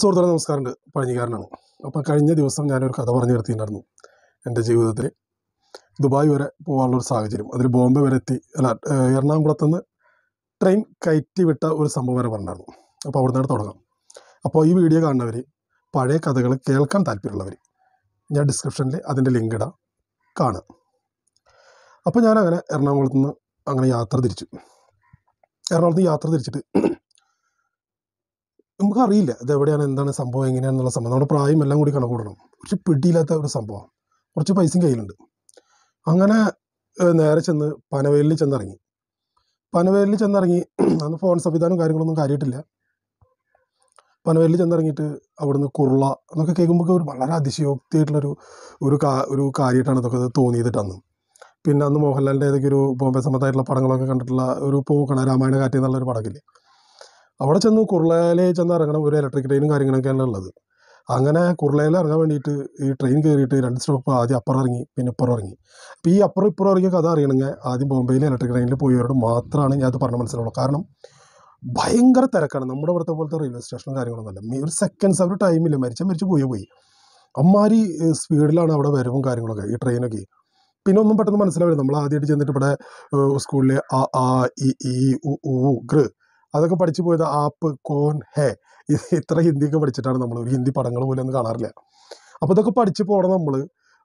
സുഹൃത്തുക്കളെ നമസ്കാരമുണ്ട് പഴഞ്ഞിക്കാരനാണ് അപ്പോൾ കഴിഞ്ഞ ദിവസം ഞാനൊരു കഥ പറഞ്ഞു നിർത്തിയിട്ടുണ്ടായിരുന്നു എൻ്റെ ജീവിതത്തിൽ ദുബായ് വരെ പോകാനുള്ളൊരു സാഹചര്യം അതിൽ ബോംബെ വരെ എത്തി അല്ല എറണാകുളത്ത് നിന്ന് ട്രെയിൻ കയറ്റി വിട്ട ഒരു സംഭവം വരെ പറഞ്ഞിട്ടുണ്ടായിരുന്നു അപ്പോൾ അവിടെ തുടങ്ങാം അപ്പോൾ ഈ വീഡിയോ കാണുന്നവർ പഴയ കഥകൾ കേൾക്കാൻ താല്പര്യമുള്ളവർ ഞാൻ ഡിസ്ക്രിപ്ഷനിൽ അതിൻ്റെ ലിങ്ക് ഇടാം കാണാം അപ്പോൾ ഞാനങ്ങനെ എറണാകുളത്ത് നിന്ന് അങ്ങനെ യാത്ര തിരിച്ചു എറണാകുളത്ത് യാത്ര തിരിച്ചിട്ട് നമുക്ക് അറിയില്ല ഇത് എവിടെയാണ് എന്താണ് സംഭവം എങ്ങനെയാണെന്നുള്ള സംഭവം നമ്മുടെ പ്രായം എല്ലാം കൂടി കണക്കൂടണം പക്ഷെ പിടിയില്ലാത്ത ഒരു സംഭവം കുറച്ച് പൈസയും കയ്യിലുണ്ട് അങ്ങനെ നേരെ ചെന്ന് പനവേലിൽ ചെന്നിറങ്ങി പനവേലിൽ ചെന്നിറങ്ങി അന്ന് ഫോൺ സംവിധാനവും കാര്യങ്ങളൊന്നും കാര്യമായിട്ടില്ല പനവേലിൽ ചെന്നിറങ്ങിയിട്ട് അവിടുന്ന് കുറള എന്നൊക്കെ കേൾക്കുമ്പോൾ ഒരു വളരെ അതിശയോക്തിയായിട്ടുള്ളൊരു ഒരു ഒരു കാര്യമായിട്ടാണ് അതൊക്കെ തോന്നിയിട്ട് അന്ന് പിന്നെ അന്ന് മോഹൻലാലിൻ്റെ ഏതൊക്കെ ഒരു ബോംബെ സംബന്ധമായിട്ടുള്ള പടങ്ങളൊക്കെ കണ്ടിട്ടുള്ള ഒരു പോക്കണ രാമായണ കാറ്റ് എന്നുള്ള ഒരു പടമില്ലേ അവിടെ ചെന്ന് കുർളയിൽ ചെന്ന് ഇറങ്ങണം ഒരു ഇലക്ട്രിക് ട്രെയിനും കാര്യങ്ങളൊക്കെയാണ് ഉള്ളത് അങ്ങനെ കുർളയിൽ ഇറങ്ങാൻ വേണ്ടിയിട്ട് ഈ ട്രെയിൻ കയറിയിട്ട് രണ്ട് സ്റ്റോപ്പ് ആദ്യം അപ്പുറം ഇറങ്ങി പിന്നെ ഇപ്പുറം ഇറങ്ങി അപ്പോൾ ഈ അപ്പുറം ഇപ്പുറം ഇറങ്ങിയ കഥ അറിയണമെങ്കിൽ ആദ്യം ബോംബെയിൽ ഇലക്ട്രിക് ട്രെയിനിൽ പോയവരോട് മാത്രമാണ് ഞാൻ അത് പറഞ്ഞ മനസ്സിലാവുള്ളൂ കാരണം ഭയങ്കര തിരക്കാണ് നമ്മുടെ ഇവിടുത്തെ പോലത്തെ റെയിൽവേ സ്റ്റേഷനും കാര്യങ്ങളൊന്നുമല്ല ഒരു സെക്കൻഡ്സ് അവർ ടൈമില്ല മരിച്ച മരിച്ച് പോയി പോയി അമ്മാരി സ്പീഡിലാണ് അവിടെ വരവും കാര്യങ്ങളൊക്കെ ഈ ട്രെയിനൊക്കെ പിന്നെ ഒന്നും പെട്ടെന്ന് മനസ്സിലാവില്ല നമ്മൾ ആദ്യമായിട്ട് ചെന്നിട്ട് ഇവിടെ സ്കൂളിലെ ആ ആ ഇ ഈ ഉ ഉ ഗൃ അതൊക്കെ പഠിച്ചു പോയത് ആപ്പ് കോൺ ഹേ ഇത് ഇത്ര ഹിന്ദിയൊക്കെ പഠിച്ചിട്ടാണ് നമ്മൾ ഒരു ഹിന്ദി പടങ്ങൾ പോലും ഒന്നും കാണാറില്ല അപ്പോൾ ഇതൊക്കെ പഠിച്ചു പോകണം നമ്മൾ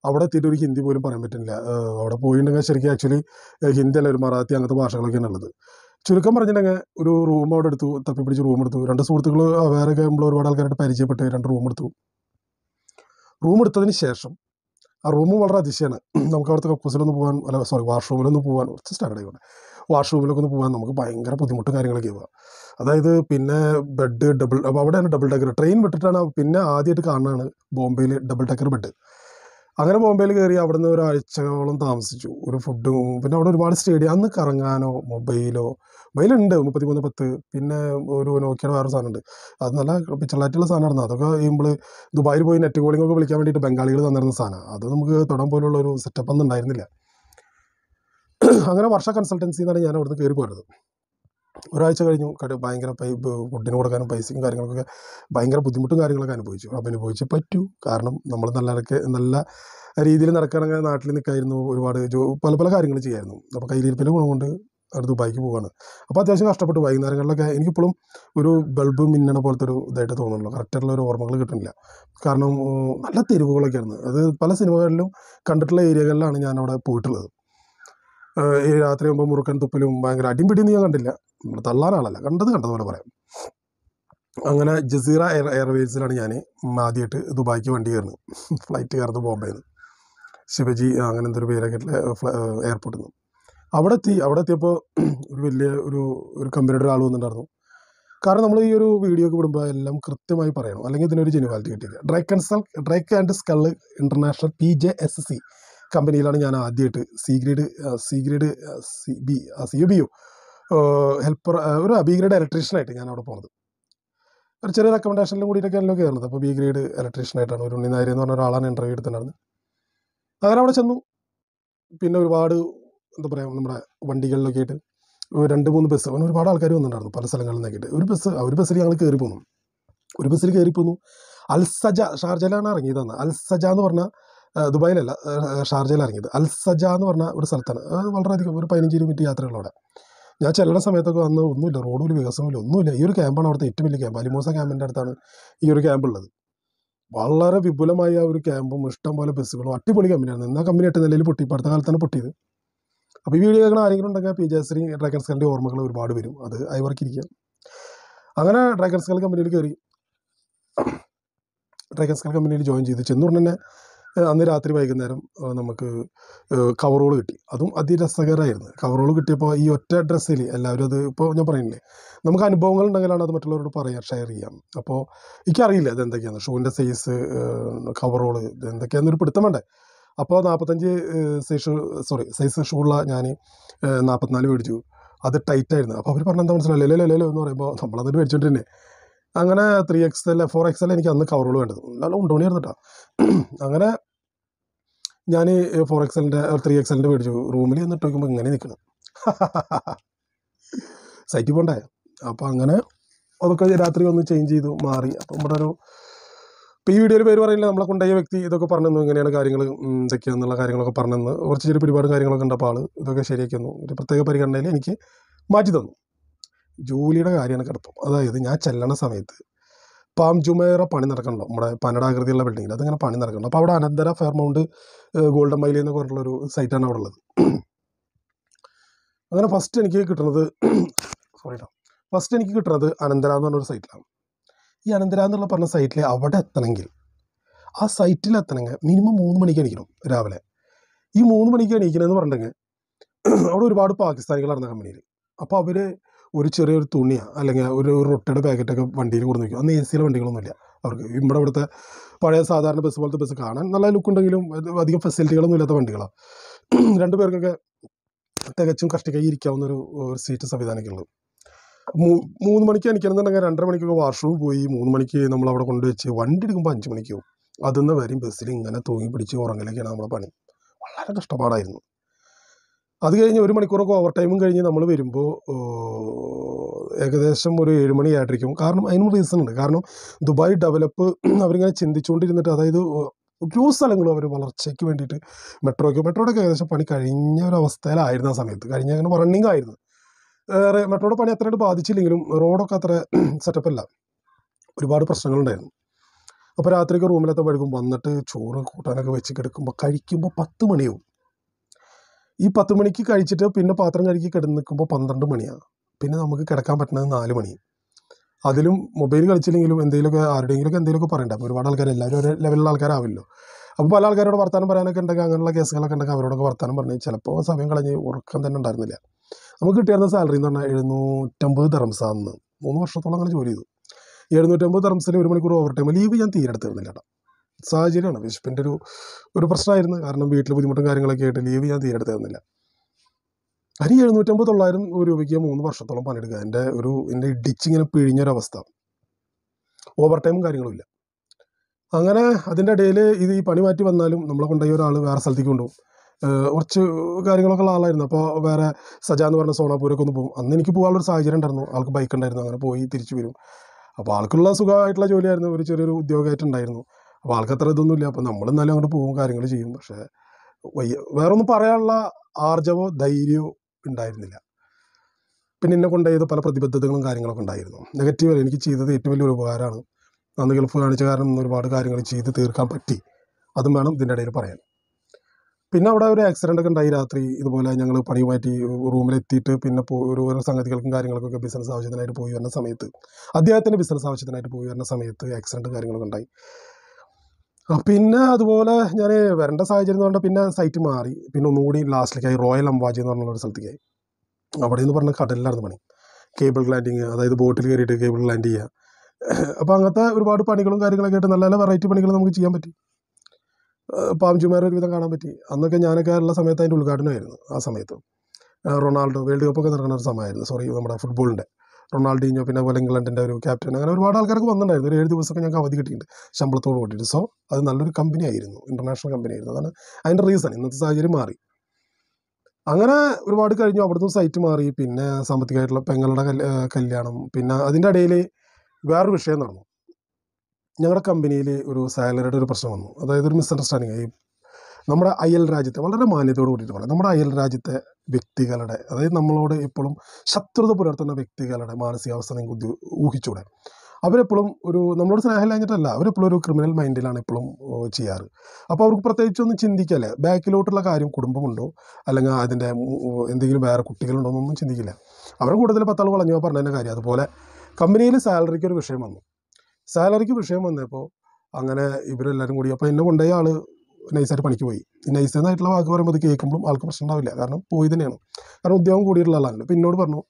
അവിടെ എത്തിയിട്ട് ഒരു ഹിന്ദി പോലും പറയാൻ പറ്റുന്നില്ല അവിടെ പോയിട്ടുണ്ടെങ്കിൽ ശരിക്കും ആക്ച്വലി ഹിന്ദി അല്ല ഒരു മറാത്തി അങ്ങനത്തെ ഭാഷകളൊക്കെയാണ് ഉള്ളത് ചുരുക്കം പറഞ്ഞിട്ടുണ്ടെങ്കിൽ ഒരു റൂം അവിടെ എടുത്തു തപ്പി പിടിച്ച് റൂം എടുത്തു രണ്ട് സുഹൃത്തുക്കൾ ഒക്കെ നമ്മൾ ഒരുപാട് ആൾക്കാരായിട്ട് പരിചയപ്പെട്ട് രണ്ട് റൂം എടുത്തു റൂം എടുത്തതിന് ശേഷം ആ റൂം വളരെ അതിശയമാണ് നമുക്ക് അവിടുത്തെ കക്കൂസിലൊന്ന് പോകാൻ അല്ല സോറി വാഷ്റൂമിലൊന്ന് പോകാൻ കുറച്ച് സ്റ്റാൻഡേർഡ് ആയിക്കോട്ടെ വാഷ്റൂമിലൊക്കെ ഒന്ന് പോകാൻ നമുക്ക് ഭയങ്കര ബുദ്ധിമുട്ടും കാര്യങ്ങളൊക്കെ ആവുക അതായത് പിന്നെ ബെഡ് ഡബിൾ അപ്പോൾ അവിടെയാണ് ഡബിൾ ഡെക്കർ ട്രെയിൻ വിട്ടിട്ടാണ് പിന്നെ ആദ്യമായിട്ട് കാണുന്നതാണ് ബോംബെയിൽ ഡബിൾ ഡെക്കർ ബെഡ് അങ്ങനെ ബോംബെയിൽ കയറി അവിടുന്ന് ഒരാഴ്ചകളോളം താമസിച്ചു ഒരു ഫുഡും പിന്നെ അവിടെ ഒരുപാട് സ്റ്റേഡിയം അന്ന് കറങ്ങാനോ മൊബൈലോ മൊബൈലുണ്ട് മുപ്പത്തി മൂന്ന് പത്ത് പിന്നെ ഒരു നോക്കിയുടെ വേറെ സാധനമുണ്ട് അത് നല്ല പിച്ചളായിട്ടുള്ള സാധനമായിരുന്നു അതൊക്കെ നമ്മൾ ദുബായിൽ പോയി നെറ്റ് കോളിംഗ് ഒക്കെ വിളിക്കാൻ വേണ്ടിയിട്ട് ബംഗാളികൾ തന്നിരുന്ന സാധനം അത് നമുക്ക് തൊടാൻ പോലുള്ള ഒരു സെറ്റപ്പ് ഒന്നും ഉണ്ടായിരുന്നില്ല അങ്ങനെ വർഷ കൺസൾട്ടൻസി എന്നാണ് ഞാൻ അവിടുന്ന് കയറി പോരുന്നത് ഒരാഴ്ച കഴിഞ്ഞു ഭയങ്കര ഫുഡിന് കൊടുക്കാനും പൈസയും കാര്യങ്ങൾക്കൊക്കെ ഭയങ്കര ബുദ്ധിമുട്ടും കാര്യങ്ങളൊക്കെ അനുഭവിച്ചു അപ്പം അനുഭവിച്ച് പറ്റൂ കാരണം നമ്മൾ നല്ല നല്ല രീതിയിൽ നടക്കണമെങ്കിൽ നാട്ടിൽ നിൽക്കായിരുന്നു ഒരുപാട് ജോ പല പല കാര്യങ്ങൾ ചെയ്യായിരുന്നു അപ്പോൾ കയ്യിലിരിപ്പിൻ്റെ ഗുണം കൊണ്ട് അവിടെ ദുബായിക്ക് പോവാണ് അപ്പോൾ അത്യാവശ്യം കഷ്ടപ്പെട്ട് വൈകുന്നേരങ്ങളിലൊക്കെ എനിക്കിപ്പോഴും ഒരു ബൾബ് മിന്നണ പോലത്തെ ഒരു ഇതായിട്ട് തോന്നുന്നുള്ളൂ കറക്റ്റായിട്ടുള്ള ഒരു ഓർമ്മകൾ കിട്ടുന്നില്ല കാരണം നല്ല തെരുവുകളൊക്കെയായിരുന്നു അത് പല സിനിമകളിലും കണ്ടിട്ടുള്ള ഏരിയകളിലാണ് ഞാൻ അവിടെ പോയിട്ടുള്ളത് ഈ ആകുമ്പോൾ മുറുക്കൻ തുപ്പലും ഭയങ്കര അടിപിടിയൊന്നും ഞാൻ കണ്ടില്ല നമ്മൾ തള്ളാനാളല്ല കണ്ടത് കണ്ടതുപോലെ പറയാം അങ്ങനെ ജസീറ എയർ എയർവേസിലാണ് ഞാൻ ആദ്യമായിട്ട് ദുബായിക്ക് വണ്ടി കയറുന്നത് ഫ്ലൈറ്റ് കയറുന്നത് ബോംബെയിൽ നിന്ന് ശിവജി അങ്ങനെ എന്തൊരു പേരൊക്കെ എയർപോർട്ടിൽ നിന്ന് അവിടെ എത്തി അവിടെ എത്തിയപ്പോൾ ഒരു വലിയ ഒരു ഒരു കമ്പനിയുടെ ഒരാൾ വന്നിട്ടുണ്ടായിരുന്നു കാരണം നമ്മൾ ഈ ഒരു വീഡിയോ ഒക്കെ വിടുമ്പോൾ എല്ലാം കൃത്യമായി പറയണം അല്ലെങ്കിൽ ഇതിനൊരു ജെനുവാലിറ്റി കിട്ടിയില്ല Drake and Drake and Scull international P J S C കമ്പനിയിലാണ് ഞാൻ ആദ്യമായിട്ട് C grade C grade C B C B O helper ഒരു ബി ഗ്രേഡ് ഇലക്ട്രീഷ്യനായിട്ട് ഞാൻ അവിടെ പോണത് ഒരു ചെറിയ റെക്കമെൻഡേഷനിലും കൂടിയിട്ടൊക്കെയാണല്ലോ കയറുന്നത് അപ്പോൾ ബി ഗ്രേഡ് ഇലക്ട്രീഷ്യനായിട്ടാണ് ഒരു ഉണ്ണി നായർ എന്ന് പറഞ്ഞ ഒരാളാണ് ഇൻ്റർവ്യൂ എടുത്തിട്ടുണ്ടായിരുന്നത് അങ്ങനെ അവിടെ ചെന്നു പിന്നെ ഒരുപാട് എന്താ പറയുക നമ്മുടെ വണ്ടികളിലൊക്കെ ആയിട്ട് രണ്ട് മൂന്ന് ബസ് അങ്ങനെ ഒരുപാട് ആൾക്കാർ വന്നിട്ടുണ്ടായിരുന്നു പല സ്ഥലങ്ങളിൽ നിന്നൊക്കെ ഒരു ബസ് ഒരു ബസ്സിൽ ഞങ്ങൾ കയറി പോന്നു ഒരു ബസ്സിൽ കയറി പോന്നു അൽസജ ഷാർജലാണ് ഇറങ്ങിയതെന്ന് അൽസജ എന്ന് പറഞ്ഞാൽ ദുബായിലല്ല ഷാർജയിൽ ഇറങ്ങിയത് അൽ സജ എന്ന് പറഞ്ഞ ഒരു സ്ഥലത്താണ് വളരെയധികം ഒരു പതിനഞ്ച് ഇരുപത് യാത്രകളോടെ ഞാൻ ചെല്ലുന്ന സമയത്തൊക്കെ വന്ന് ഒന്നുമില്ല റോഡിൽ വികസനമില്ല ഒന്നുമില്ല ഈ ഒരു ക്യാമ്പാണ് അവിടുത്തെ ഏറ്റവും വലിയ ക്യാമ്പ് അലിമൂസ ക്യാമ്പിൻ്റെ അടുത്താണ് ഈ ഒരു ക്യാമ്പ് ഉള്ളത് വളരെ വിപുലമായ ഒരു ക്യാമ്പും ഇഷ്ടം പോലെ ബസ്സുകളും അടിപൊളി കമ്പനിയാണ് എന്നാൽ കമ്പനി ഇട്ട നിലയിൽ പൊട്ടി ഇപ്പോൾ അടുത്ത കാലത്താണ് പൊട്ടിയത് അപ്പോൾ ഈ വീഡിയോ കേൾക്കുന്ന ആരെങ്കിലും ഉണ്ടെങ്കിൽ പി ഡ്രാഗൺ ഡ്രൈക്കൻസ്കലിൻ്റെ ഓർമ്മകൾ ഒരുപാട് വരും അത് അയവർക്കിരിക്കാം അങ്ങനെ ഡ്രൈക്കൻസ്കൽ കമ്പനിയിൽ കയറി ഡ്രൈക്കൻസ്കൽ കമ്പനിയിൽ ജോയിൻ ചെയ്ത് ചെന്നൂറിന് തന്നെ അന്ന് രാത്രി വൈകുന്നേരം നമുക്ക് കവറോള് കിട്ടി അതും അതിരസകരമായിരുന്നു കവറോള് കിട്ടിയപ്പോൾ ഈ ഒറ്റ ഡ്രസ്സിൽ എല്ലാവരും അത് ഇപ്പോൾ ഞാൻ പറയുന്നില്ലേ നമുക്ക് അനുഭവങ്ങൾ ഉണ്ടെങ്കിലാണ് അത് മറ്റുള്ളവരോട് പറയാം ഷെയർ ചെയ്യാം അപ്പോൾ എനിക്കറിയില്ല അതെന്തൊക്കെയാണ് എന്തൊക്കെയാണ് ഷൂവിൻ്റെ സൈസ് കവറോള് ഇത് എന്തൊക്കെയാണെന്നൊരു പിടുത്തം വേണ്ടേ അപ്പോൾ നാൽപ്പത്തഞ്ച് സൈസ് സോറി സൈസ് ഷൂള ഞാൻ നാൽപ്പത്തിനാല് മേടിച്ചു അത് ടൈറ്റായിരുന്നു അപ്പോൾ അവർ പറഞ്ഞാൽ എന്താ മനസ്സിലായില്ല ലോ ലോ എന്ന് പറയുമ്പോൾ നമ്മളതിന് മേടിച്ചോണ്ടിരുന്നേ അങ്ങനെ ത്രീ എക്സ് അല്ല ഫോർ എക്സ് അല്ല എനിക്ക് അന്ന് കവറുകൾ വേണ്ടത് നല്ല ഉണ്ടോണിയായിരുന്നു കേട്ടോ അങ്ങനെ ഞാൻ ഫോർ എക്സലിൻ്റെ ത്രീ എക്സലിൻ്റെ മേടിച്ചു റൂമിൽ ചെന്നിട്ട് നോക്കുമ്പോൾ ഇങ്ങനെ നിൽക്കണം സൈറ്റിൽ പോണ്ടേ അപ്പോൾ അങ്ങനെ അതൊക്കെ രാത്രി ഒന്ന് ചേഞ്ച് ചെയ്തു മാറി അപ്പം നമ്മുടെ ഒരു ഇപ്പോൾ ഈ വീഡിയോയിൽ പേര് പറയില്ല നമ്മളെ കൊണ്ടുപോയ വ്യക്തി ഇതൊക്കെ പറഞ്ഞു ഇങ്ങനെയാണ് കാര്യങ്ങൾ ഇതൊക്കെയാണെന്നുള്ള കാര്യങ്ങളൊക്കെ പറഞ്ഞെന്ന് കുറച്ച് ചെറിയ പിടിപാടും കാര്യങ്ങളൊക്കെ ഉണ്ടപ്പോൾ ആൾ ഇതൊക്കെ ശരിയാക്കി തന്നു ഒരു പ്രത്യേക പരിഗണനയിൽ എനിക്ക് മാറ്റി തന്നു ജോലിയുടെ കാര്യമാണ് കിടപ്പം അതായത് ഞാൻ ചെല്ലണ സമയത്ത് പാം ജുമേറ പണി നടക്കണല്ലോ നമ്മുടെ പനടാകൃതിയുള്ള ബിൽഡിങ്ങിൽ അതിങ്ങനെ പണി നടക്കണം അപ്പോൾ അവിടെ അനന്തര ഫെയർമൗണ്ട് ഗോൾഡൻ മൈലി എന്നൊക്കെ പറഞ്ഞിട്ടുള്ളൊരു സൈറ്റാണ് അവിടെ ഉള്ളത് അങ്ങനെ ഫസ്റ്റ് എനിക്ക് കിട്ടുന്നത് സോറിട്ടാ ഫസ്റ്റ് എനിക്ക് കിട്ടുന്നത് അനന്തര എന്ന് പറഞ്ഞൊരു സൈറ്റിലാണ് ഈ അനന്തര എന്നുള്ള പറഞ്ഞ സൈറ്റിൽ അവിടെ എത്തണമെങ്കിൽ ആ സൈറ്റിൽ എത്തണമെങ്കിൽ മിനിമം മൂന്ന് മണിക്ക് എണീക്കണം രാവിലെ ഈ മൂന്ന് മണിക്ക് എണീക്കണമെന്ന് പറഞ്ഞിട്ടുണ്ടെങ്കിൽ അവിടെ ഒരുപാട് പാകിസ്ഥാനികൾ നടന്ന കമ്പനിയിൽ അപ്പോൾ അവർ ഒരു ചെറിയൊരു തുണിയോ അല്ലെങ്കിൽ ഒരു റൊട്ടയുടെ പാക്കറ്റൊക്കെ വണ്ടിയിൽ കൊടുത്ത് വയ്ക്കും അന്ന് എ സിയിലെ വണ്ടികളൊന്നുമില്ല അവർക്ക് ഇവിടെ ഇവിടുത്തെ പഴയ സാധാരണ ബസ് പോലത്തെ ബസ് കാണാൻ നല്ല ലുക്ക് ഉണ്ടെങ്കിലും അധികം ഫെസിലിറ്റികളൊന്നും ഇല്ലാത്ത വണ്ടികളാണ് രണ്ടു പേർക്കൊക്കെ തികച്ചും കഷ്ടിക്കായി ഇരിക്കാവുന്ന ഒരു സീറ്റ് മൂ മൂന്ന് മണിക്ക് എനിക്കാണെന്നുണ്ടെങ്കിൽ രണ്ടര മണിക്കൊക്കെ വാഷ്റൂം പോയി മൂന്ന് മണിക്ക് നമ്മൾ അവിടെ കൊണ്ടുവച്ച് വണ്ടി എടുക്കുമ്പോൾ അഞ്ച് മണിക്ക് പോകും അതിന്ന് വരും ബസ്സിൽ ഇങ്ങനെ തൂങ്ങി പിടിച്ച് ഉറങ്ങലേക്കാണ് നമ്മുടെ പണി വളരെ കഷ്ടപ്പാടായിരുന്നു അത് കഴിഞ്ഞ് ഒരു മണിക്കൂറൊക്കെ ഓവർ ടൈമും കഴിഞ്ഞ് നമ്മൾ വരുമ്പോൾ ഏകദേശം ഒരു ഏഴ് ആയിട്ടിരിക്കും കാരണം അതിനും റീസൺ ഉണ്ട് കാരണം ദുബായ് ഡെവലപ്പ് അവരിങ്ങനെ ചിന്തിച്ചുകൊണ്ടിരുന്നിട്ട് അതായത് ഓരോ സ്ഥലങ്ങളും അവർ വളർച്ചയ്ക്ക് വേണ്ടിയിട്ട് മെട്രോയ്ക്ക് മെട്രോയുടെ ഏകദേശം പണി കഴിഞ്ഞ ഒരു അവസ്ഥയിലായിരുന്നു ആ സമയത്ത് കഴിഞ്ഞ അങ്ങനെ റണ്ണിങ് ആയിരുന്നു മെട്രോയുടെ പണി അത്രയായിട്ട് ബാധിച്ചില്ലെങ്കിലും റോഡൊക്കെ അത്ര സെറ്റപ്പല്ല ഒരുപാട് പ്രശ്നങ്ങളുണ്ടായിരുന്നു അപ്പോൾ രാത്രിക്ക് റൂമിലെത്തുമ്പോഴേക്കും വന്നിട്ട് ചോറ് കൂട്ടാനൊക്കെ വെച്ച് കിടക്കുമ്പോൾ കഴിക്കുമ്പോൾ പത്ത് മണിയാവും ഈ പത്ത് മണിക്ക് കഴിച്ചിട്ട് പിന്നെ പാത്രം കഴുകി കിടന്ന് നിൽക്കുമ്പോൾ പന്ത്രണ്ട് മണിയാണ് പിന്നെ നമുക്ക് കിടക്കാൻ പറ്റുന്നത് നാല് മണി അതിലും മൊബൈൽ കളിച്ചില്ലെങ്കിലും എന്തെങ്കിലുമൊക്കെ ആരുടെയെങ്കിലുമൊക്കെ എന്തെങ്കിലുമൊക്കെ പറയണ്ടാവും ഒരുപാട് ആൾക്കാർ എല്ലാവരും ഒരു ലെവലിലുള്ള ആൾക്കാരാവില്ലോ അപ്പോൾ പല ആൾക്കാരോട് വർത്താനം പറയാനൊക്കെ ഉണ്ടെങ്കിൽ അങ്ങനെയുള്ള കേസുകളൊക്കെ ഉണ്ടെങ്കിൽ അവരോടൊക്കെ വർത്താനം പറഞ്ഞു ചിലപ്പോൾ സമയം കളഞ്ഞ് ഉറക്കം തന്നെ ഉണ്ടായിരുന്നില്ല നമുക്ക് കിട്ടിയിരുന്ന സാലറി എന്ന് പറഞ്ഞാൽ എഴുന്നൂറ്റമ്പത് തെറംസാന്ന് മൂന്ന് വർഷത്തോളം അങ്ങനെ ജോലി ചെയ്തു എഴുന്നൂറ്റമ്പത് തെറംസിൽ ഒരു മണിക്കൂർ ഓവർ ടൈം ലീവ് ഞാൻ തീരെ എടുത്തിരുന്നില്ല കേട്ടോ സാഹചര്യമാണ് വിശപ്പിൻ്റെ ഒരു ഒരു പ്രശ്നമായിരുന്നു കാരണം വീട്ടിൽ ബുദ്ധിമുട്ടും കാര്യങ്ങളൊക്കെ ആയിട്ട് ലീവ് ഞാൻ തീരെ എടുത്തിരുന്നില്ല അരി എഴുന്നൂറ്റമ്പത് തൊള്ളായിരം രൂപയ്ക്ക് മൂന്ന് വർഷത്തോളം പണിയെടുക്കുക എൻ്റെ ഒരു എൻ്റെ ഇടിച്ചിങ്ങനെ പിഴിഞ്ഞൊരവസ്ഥ ഓവർ ടൈമും കാര്യങ്ങളുമില്ല അങ്ങനെ അതിൻ്റെ ഇടയിൽ ഇത് ഈ പണി മാറ്റി വന്നാലും നമ്മളെ കൊണ്ടുപോയി ഒരാൾ വേറെ സ്ഥലത്തേക്ക് കൊണ്ടുപോകും കുറച്ച് കാര്യങ്ങളൊക്കെ ഉള്ള ആളായിരുന്നു അപ്പോൾ വേറെ സജ എന്ന് പറഞ്ഞ സോണാപൂരൊക്കെ ഒന്ന് പോകും അന്ന് എനിക്ക് ഒരു സാഹചര്യം ഉണ്ടായിരുന്നു ആൾക്ക് ബൈക്ക് ഉണ്ടായിരുന്നു അങ്ങനെ പോയി തിരിച്ചു വരും അപ്പോൾ ആൾക്കുള്ള സുഖമായിട്ടുള്ള ജോലിയായിരുന്നു ഒരു ചെറിയൊരു ഉദ്യോഗമായിട്ടുണ്ടായിരുന്നു അപ്പോൾ ആൾക്കത്ര ഇതൊന്നുമില്ല അപ്പോൾ നമ്മൾ എന്നാലും അങ്ങോട്ട് പോകും കാര്യങ്ങൾ ചെയ്യും പക്ഷേ വയ്യ വേറൊന്നും പറയാനുള്ള ആർജവോ ധൈര്യമോ ഉണ്ടായിരുന്നില്ല പിന്നെ എന്നെ ചെയ്ത പല പ്രതിബദ്ധതകളും കാര്യങ്ങളൊക്കെ ഉണ്ടായിരുന്നു നെഗറ്റീവല്ല എനിക്ക് ചെയ്തത് ഏറ്റവും വലിയൊരു ഉപകാരമാണ് നന്ദി ഗൾഫ് കാണിച്ച കാരണം ഒരുപാട് കാര്യങ്ങൾ ചെയ്ത് തീർക്കാൻ പറ്റി അതും വേണം ഇതിൻ്റെ ഇടയിൽ പറയാൻ പിന്നെ അവിടെ ഒരു ആക്സിഡൻ്റ് ഒക്കെ ഉണ്ടായി രാത്രി ഇതുപോലെ ഞങ്ങൾ പണി മാറ്റി റൂമിലെത്തിയിട്ട് പിന്നെ ഒരു ഓരോ സംഗതികൾക്കും കാര്യങ്ങൾക്കൊക്കെ ബിസിനസ് ആവശ്യത്തിനായിട്ട് പോയി വരുന്ന സമയത്ത് അദ്ദേഹത്തിൻ്റെ ബിസിനസ് ആവശ്യത്തിനായിട്ട് പോയി വരുന്ന സമയത്ത് ആക്സിഡൻറ്റ് കാര്യങ്ങളൊക്കെ ഉണ്ടായി പിന്നെ അതുപോലെ ഞാൻ വരേണ്ട സാഹചര്യം എന്ന് പറഞ്ഞാൽ പിന്നെ സൈറ്റ് മാറി പിന്നെ ഒന്നുകൂടി ആയി റോയൽ അംബാജി എന്ന് പറഞ്ഞുള്ള ഒരു ആയി അവിടെ നിന്ന് പറഞ്ഞാൽ കടലിലായിരുന്നു പണി കേബിൾ ലാൻഡിങ് അതായത് ബോട്ടിൽ കയറിയിട്ട് കേബിൾ ലാൻഡ് ചെയ്യുക അപ്പോൾ അങ്ങനത്തെ ഒരുപാട് പണികളും കാര്യങ്ങളൊക്കെ ആയിട്ട് നല്ല നല്ല വെറൈറ്റി പണികൾ നമുക്ക് ചെയ്യാൻ പറ്റി പാമ്പുമാരെ ഒരുവിധം കാണാൻ പറ്റി അന്നൊക്കെ ഞാനൊക്കെ ഉള്ള സമയത്ത് അതിൻ്റെ ഉദ്ഘാടനമായിരുന്നു ആ സമയത്ത് റൊണാൾഡോ വേൾഡ് കപ്പൊക്കെ നടക്കുന്ന ഒരു സമയമായിരുന്നു സോറി നമ്മുടെ ഫുട്ബോളിൻ്റെ റൊണാൾഡീനോ പിന്നെ അതുപോലെ ഇംഗ്ലണ്ടിൻ്റെ ഒരു ക്യാപ്റ്റൻ അങ്ങനെ ഒരുപാട് ആൾക്കാർക്ക് വന്നിട്ടുണ്ടായിരുന്നു ഒരു ഏഴ് ദിവസമൊക്കെ ഞങ്ങൾക്ക് അവധി കിട്ടിയിട്ടുണ്ട് ശമ്പളത്തോട് കൂട്ടിയിട്ട് സോ അത് നല്ലൊരു കമ്പനി ആയിരുന്നു ഇൻ്റർനാഷണൽ കമ്പനി ആയിരുന്നു അതാണ് അതിൻ്റെ റീസൺ ഇന്നത്തെ സാഹചര്യം മാറി അങ്ങനെ ഒരുപാട് കഴിഞ്ഞു അവിടുന്ന് സൈറ്റ് മാറി പിന്നെ സാമ്പത്തികമായിട്ടുള്ള പെങ്ങളുടെ കല്യാണം പിന്നെ അതിൻ്റെ ഇടയിൽ വേറൊരു വിഷയം നടന്നു ഞങ്ങളുടെ കമ്പനിയിൽ ഒരു സാലറിയുടെ ഒരു പ്രശ്നം വന്നു അതായത് ഒരു മിസ്അണ്ടർസ്റ്റാൻഡിങ് ഈ നമ്മുടെ അയൽ രാജ്യത്തെ വളരെ മാന്യതയോട് കൂടിയിട്ട് നമ്മുടെ അയൽ രാജ്യത്തെ വ്യക്തികളുടെ അതായത് നമ്മളോട് എപ്പോഴും ശത്രുത പുലർത്തുന്ന വ്യക്തികളുടെ മാനസികാവസ്ഥ നിങ്ങൾക്ക് ഊഹിച്ചൂടെ അവരെപ്പോഴും ഒരു നമ്മളോട് സ്നേഹമില്ലാഞ്ഞിട്ടല്ല അവരെപ്പോഴും ഒരു ക്രിമിനൽ മൈൻഡിലാണ് എപ്പോഴും ചെയ്യാറ് അപ്പോൾ അവർക്ക് പ്രത്യേകിച്ചൊന്നും ചിന്തിക്കില്ല ബാക്കിലോട്ടുള്ള കാര്യം കുടുംബമുണ്ടോ അല്ലെങ്കിൽ അതിൻ്റെ എന്തെങ്കിലും വേറെ കുട്ടികളുണ്ടോ എന്നൊന്നും ചിന്തിക്കില്ല അവരുടെ കൂടുതൽ പത്താൾ വളഞ്ഞു പറഞ്ഞതിൻ്റെ കാര്യം അതുപോലെ കമ്പനിയിൽ സാലറിക്ക് ഒരു വിഷയം വന്നു സാലറിക്ക് വിഷയം വന്നപ്പോൾ അങ്ങനെ ഇവരെല്ലാവരും കൂടി അപ്പോൾ എന്നെ കൊണ്ടുപോയ ആൾ നൈസായിട്ട് പണിക്ക് പോയി ഈ നൈസ് എന്നായിട്ടുള്ള വാക്ക് പറയുമ്പോൾ അത് കേൾക്കുമ്പോൾ ആൾക്ക് പ്രശ്നം ഉണ്ടാവില്ല കാരണം പോയി തന്നെയാണ് കാരണം ഉദ്യോഗം കൂടിയിട്ടുള്ള ആളാണ് അപ്പോൾ എന്നോട് പറഞ്ഞു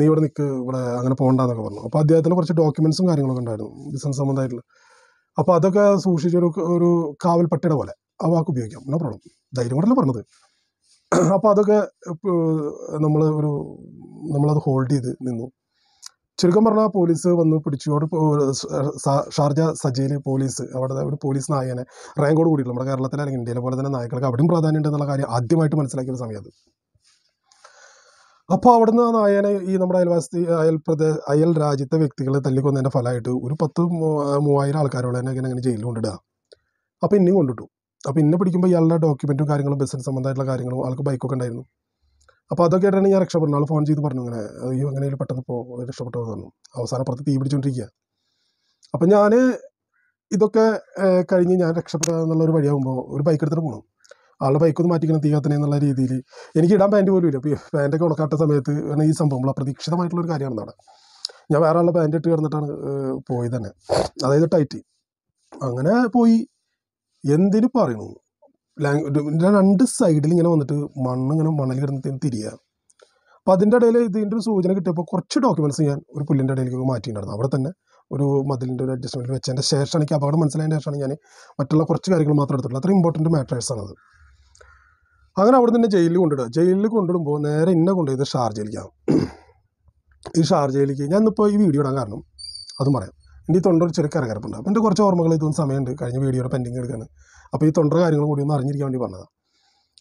നീ ഇവിടെ നിൽക്ക് ഇവിടെ അങ്ങനെ പോകണ്ടെന്നൊക്കെ പറഞ്ഞു അപ്പോൾ അദ്ദേഹത്തിന് കുറച്ച് ഡോക്യുമെൻസും കാര്യങ്ങളൊക്കെ ഉണ്ടായിരുന്നു ബിസിനസ് സംബന്ധമായിട്ടുള്ള അപ്പോൾ അതൊക്കെ സൂക്ഷിച്ചൊരു ഒരു കാവൽ പട്ടിയുടെ പോലെ ആ വാക്ക് ഉപയോഗിക്കാം നോ പ്രോബ്ലം ധൈര്യം കൊണ്ടല്ല പറഞ്ഞത് അപ്പോൾ അതൊക്കെ നമ്മൾ ഒരു നമ്മളത് ഹോൾഡ് ചെയ്ത് നിന്നു ചുരുക്കം പറഞ്ഞാൽ പോലീസ് വന്ന് പിടിച്ചു അവിടെ ഷാർജ സജയിൽ പോലീസ് അവിടെ ഒരു പോലീസ് നായകനെ റാങ്കോട് കൂടിയിട്ടുള്ള നമ്മുടെ കേരളത്തിലെ അല്ലെങ്കിൽ ഇന്ത്യയിലെ പോലെ തന്നെ നായകൾക്ക് അവിടെയും പ്രാധാന്യം ഉണ്ടെന്നുള്ള കാര്യം ആദ്യമായിട്ട് മനസ്സിലാക്കിയ ഒരു സമയത്ത് അപ്പോൾ അവിടുന്ന് ആ നായനെ ഈ നമ്മുടെ അയൽവാസി അയൽ പ്രദേശ അയൽ രാജ്യത്തെ വ്യക്തികളെ തല്ലിക്കൊന്നതിൻ്റെ ഫലമായിട്ട് ഒരു പത്ത് മൂവായിരം ആൾക്കാരോളം തന്നെ ഇങ്ങനെ അങ്ങനെ ജയിലിൽ കൊണ്ടിടുക അപ്പോൾ ഇന്നും കൊണ്ടിട്ടു അപ്പോൾ ഇന്നെ പിടിക്കുമ്പോൾ ഇയാളുടെ ഡോക്യുമെൻറ്റും കാര്യങ്ങളും ബിസിനസ് സംബന്ധമായിട്ടുള്ള കാര്യങ്ങളും ആൾക്ക് ബൈക്കൊക്കെ ഉണ്ടായിരുന്നു അപ്പോൾ അതൊക്കെ ആയിട്ടാണ് ഞാൻ രക്ഷപ്പെടുന്നത് ആൾ ഫോൺ ചെയ്ത് പറഞ്ഞു ഇങ്ങനെ അയ്യോ എങ്ങനെയും പെട്ടെന്ന് പോ രക്ഷപ്പെട്ടു പറഞ്ഞു അവസാനം പുറത്ത് തീ പിടിച്ചുകൊണ്ടിരിക്കുക അപ്പം ഞാൻ ഇതൊക്കെ കഴിഞ്ഞ് ഞാൻ രക്ഷപ്പെടുക എന്നുള്ള ഒരു വഴിയാകുമ്പോൾ ഒരു ബൈക്ക് എടുത്തിട്ട് പോകണം ആളുടെ ബൈക്കൊന്ന് മാറ്റിക്കണം തീ കത്തണേ എന്നുള്ള രീതിയിൽ എനിക്ക് ഇടാൻ പാൻറ്റ് പോലും ഇല്ല പാൻറ്റൊക്കെ ഉണക്കാത്ത സമയത്ത് ഈ സംഭവങ്ങൾ അപ്രതീക്ഷിതമായിട്ടുള്ളൊരു കാര്യമാണ് നട ഞാൻ വേറെ ആളുടെ പാൻറ്റ് ഇട്ട് കിടന്നിട്ടാണ് പോയത് തന്നെ അതായത് ടൈറ്റ് അങ്ങനെ പോയി എന്തിനു പറയണു രണ്ട് സൈഡിൽ ഇങ്ങനെ വന്നിട്ട് മണ്ണ് ഇങ്ങനെ മണൽ കിടന്നിട്ട് തിരിയുക അപ്പം അതിൻ്റെ ഇടയിൽ ഇതിൻ്റെ ഒരു സൂചന കിട്ടിയപ്പോൾ കുറച്ച് ഡോക്യുമെൻറ്റ്സ് ഞാൻ ഒരു പുല്ലിൻ്റെ ഇടയിലേക്ക് മാറ്റിയിട്ടുണ്ടായിരുന്നു അവിടെ തന്നെ ഒരു മതിലിൻ്റെ ഒരു അഡ്ജസ്റ്റ്മെൻറ്റ് വെച്ചതിൻ്റെ ശേഷം എനിക്ക് അപകടം മനസ്സിലായതിന് ശേഷമാണ് ഞാൻ മറ്റുള്ള കുറച്ച് കാര്യങ്ങൾ മാത്രം എടുത്തിട്ടുള്ളത് അത്ര മാറ്റേഴ്സ് ആണത് അങ്ങനെ അവിടെ തന്നെ ജയിലിൽ കൊണ്ടിടുക ജയിലിൽ കൊണ്ടിടുമ്പോൾ നേരെ ഇന്നെ കൊണ്ടുപോയത് ഷാർജയിലേക്കാണ് ഈ ഷാർജയിലേക്ക് ഞാൻ ഇന്നിപ്പോൾ ഈ വീഡിയോ ഇടാൻ കാരണം അതും പറയാം എൻ്റെ ഈ തൊണ്ടൊരു ചെറിയ കരകരപ്പുണ്ട് അപ്പം എൻ്റെ കുറച്ച് ഓർമ്മകൾ ഇതൊന്നും സമയമുണ്ട് കഴിഞ്ഞ വീഡിയോയുടെ പെൻഡിങ് എടുക്കാണ് അപ്പോൾ ഈ തൊണ്ട കാര്യങ്ങൾ കൂടി ഒന്ന് അറിഞ്ഞിരിക്കാൻ വേണ്ടി പറഞ്ഞതാണ്